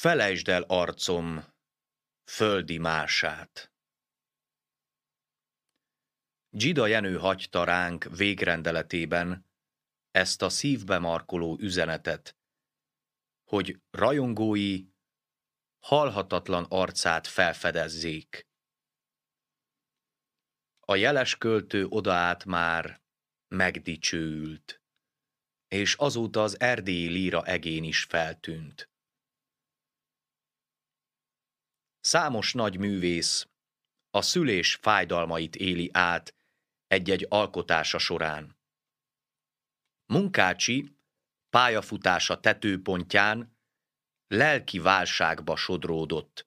Felejtsd el arcom, földi mását. Gida Jenő hagyta ránk végrendeletében ezt a szívbe markoló üzenetet, hogy rajongói halhatatlan arcát felfedezzék. A jeles költő odaát már megdicsőült, és azóta az erdélyi líra egén is feltűnt. Számos nagy művész a szülés fájdalmait éli át egy-egy alkotása során. Munkácsi pályafutása tetőpontján lelki válságba sodródott.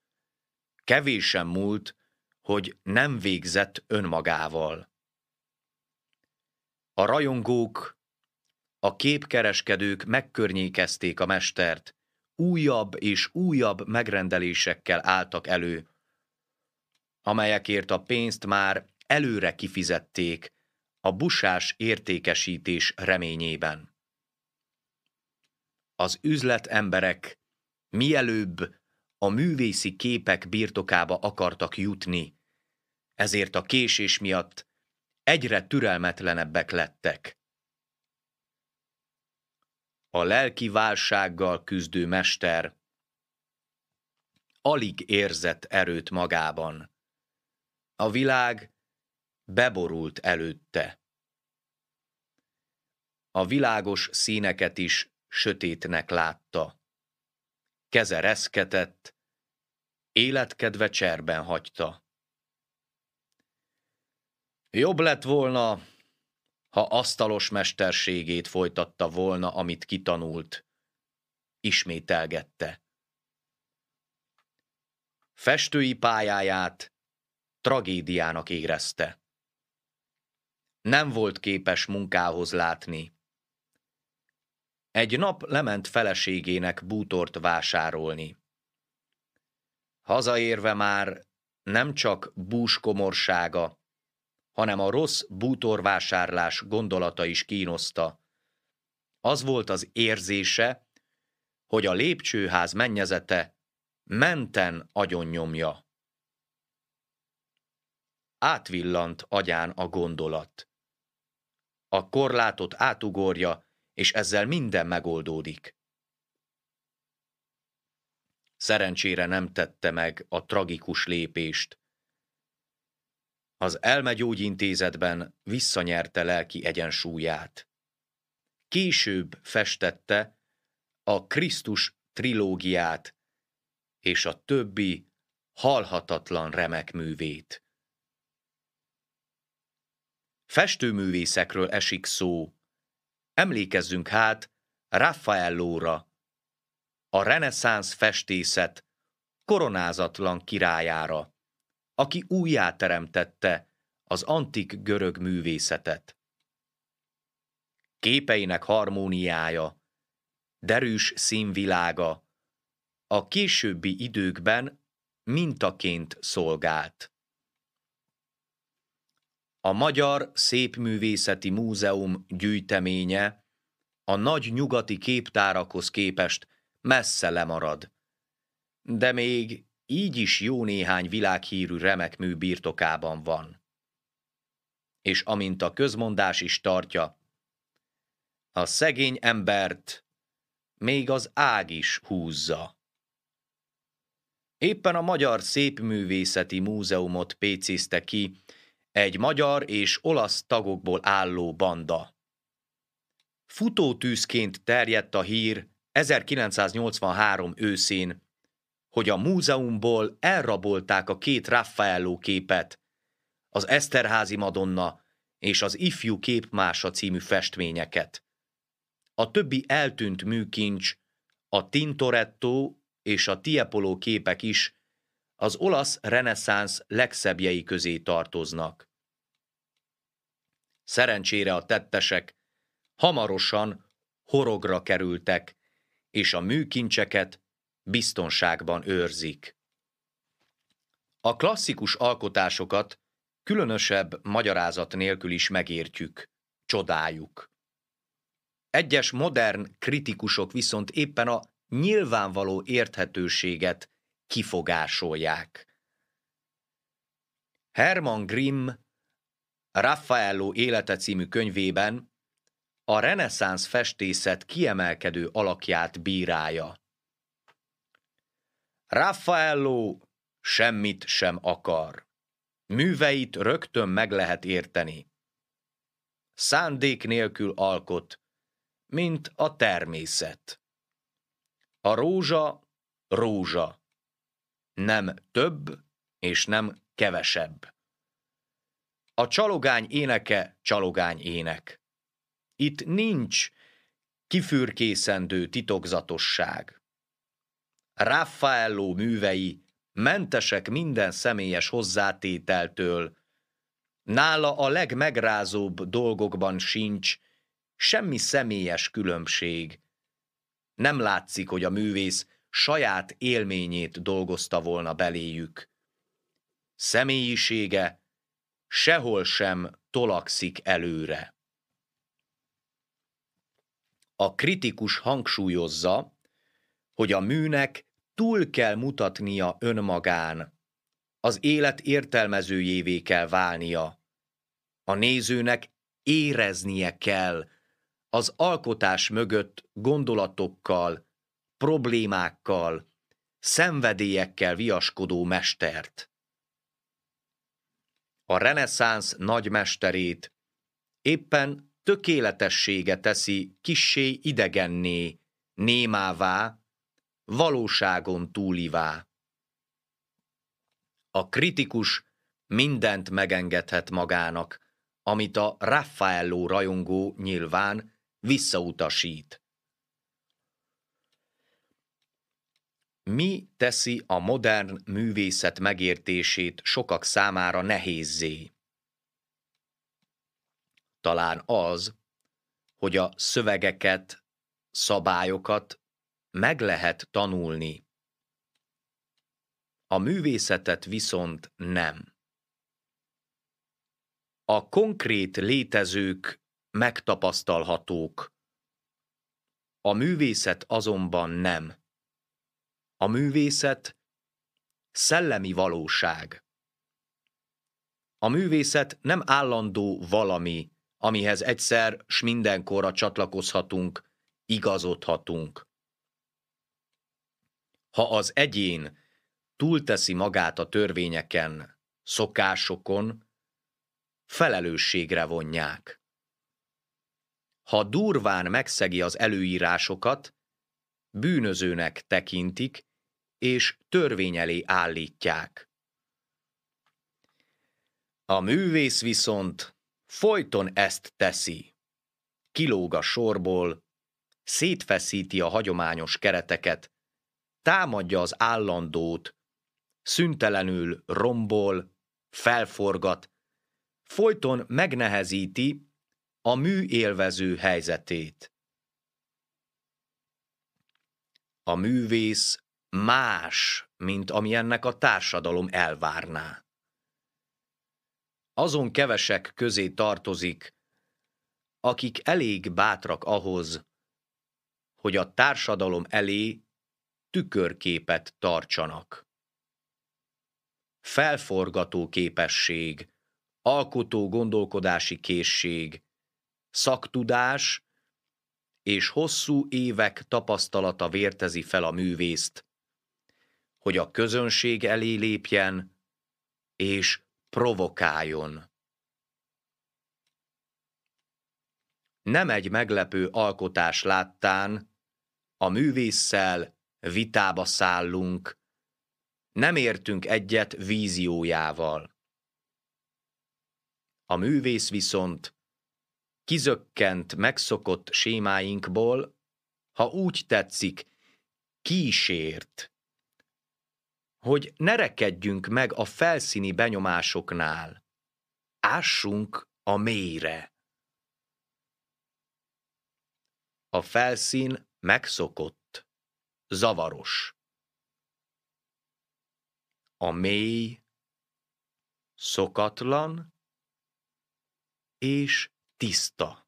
Kevésen múlt, hogy nem végzett önmagával. A rajongók, a képkereskedők megkörnyékezték a mestert, újabb és újabb megrendelésekkel álltak elő, amelyekért a pénzt már előre kifizették a busás értékesítés reményében. Az üzletemberek mielőbb a művészi képek birtokába akartak jutni, ezért a késés miatt egyre türelmetlenebbek lettek a lelki válsággal küzdő mester alig érzett erőt magában. A világ beborult előtte. A világos színeket is sötétnek látta. Keze reszketett, életkedve cserben hagyta. Jobb lett volna, ha asztalos mesterségét folytatta volna, amit kitanult, ismételgette. Festői pályáját tragédiának érezte. Nem volt képes munkához látni. Egy nap lement feleségének bútort vásárolni. Hazaérve már nem csak búskomorsága, hanem a rossz bútorvásárlás gondolata is kínoszta. Az volt az érzése, hogy a lépcsőház mennyezete menten agyonnyomja. Átvillant agyán a gondolat. A korlátot átugorja, és ezzel minden megoldódik. Szerencsére nem tette meg a tragikus lépést az elmegyógyintézetben visszanyerte lelki egyensúlyát. Később festette a Krisztus trilógiát és a többi halhatatlan remek művét. Festőművészekről esik szó. Emlékezzünk hát Raffaellóra, a reneszánsz festészet koronázatlan királyára aki újjáteremtette az antik görög művészetet. Képeinek harmóniája, derűs színvilága a későbbi időkben mintaként szolgált. A Magyar Szépművészeti Múzeum gyűjteménye a nagy nyugati képtárakhoz képest messze lemarad, de még így is jó néhány világhírű remek mű birtokában van. És amint a közmondás is tartja, a szegény embert még az ág is húzza. Éppen a Magyar Szépművészeti Múzeumot pécézte ki egy magyar és olasz tagokból álló banda. Futótűzként terjedt a hír 1983 őszén, hogy a múzeumból elrabolták a két Raffaello képet, az Eszterházi Madonna és az Ifjú Képmása című festményeket. A többi eltűnt műkincs, a Tintoretto és a Tiepolo képek is az olasz reneszánsz legszebbjei közé tartoznak. Szerencsére a tettesek hamarosan horogra kerültek, és a műkincseket biztonságban őrzik. A klasszikus alkotásokat különösebb magyarázat nélkül is megértjük, csodáljuk. Egyes modern kritikusok viszont éppen a nyilvánvaló érthetőséget kifogásolják. Hermann Grimm Raffaello élete című könyvében a reneszánsz festészet kiemelkedő alakját bírálja. Raffaello semmit sem akar. Műveit rögtön meg lehet érteni. Szándék nélkül alkot, mint a természet. A rózsa rózsa. Nem több és nem kevesebb. A csalogány éneke csalogány ének. Itt nincs kifürkészendő titokzatosság. Raffaello művei mentesek minden személyes hozzátételtől. Nála a legmegrázóbb dolgokban sincs semmi személyes különbség. Nem látszik, hogy a művész saját élményét dolgozta volna beléjük. Személyisége sehol sem tolakszik előre. A kritikus hangsúlyozza, hogy a műnek túl kell mutatnia önmagán, az élet értelmezőjévé kell válnia. A nézőnek éreznie kell az alkotás mögött gondolatokkal, problémákkal, szenvedélyekkel viaskodó mestert. A reneszánsz nagymesterét éppen tökéletessége teszi kissé idegenné, némává, valóságon túlivá. A kritikus mindent megengedhet magának, amit a Raffaello rajongó nyilván visszautasít. Mi teszi a modern művészet megértését sokak számára nehézzé? Talán az, hogy a szövegeket, szabályokat meg lehet tanulni. A művészetet viszont nem. A konkrét létezők megtapasztalhatók. A művészet azonban nem. A művészet szellemi valóság. A művészet nem állandó valami, amihez egyszer s mindenkorra csatlakozhatunk, igazodhatunk ha az egyén túlteszi magát a törvényeken, szokásokon, felelősségre vonják. Ha durván megszegi az előírásokat, bűnözőnek tekintik, és törvény elé állítják. A művész viszont folyton ezt teszi. Kilóg a sorból, szétfeszíti a hagyományos kereteket, támadja az állandót, szüntelenül rombol, felforgat, folyton megnehezíti a mű élvező helyzetét. A művész más, mint ami ennek a társadalom elvárná. Azon kevesek közé tartozik, akik elég bátrak ahhoz, hogy a társadalom elé tükörképet tartsanak. Felforgató képesség, alkotó gondolkodási készség, szaktudás és hosszú évek tapasztalata vértezi fel a művészt, hogy a közönség elé lépjen és provokáljon. Nem egy meglepő alkotás láttán, a művésszel vitába szállunk, nem értünk egyet víziójával. A művész viszont kizökkent megszokott sémáinkból, ha úgy tetszik, kísért, hogy ne rekedjünk meg a felszíni benyomásoknál, ássunk a mélyre. A felszín megszokott zavaros. A mély, szokatlan és tiszta.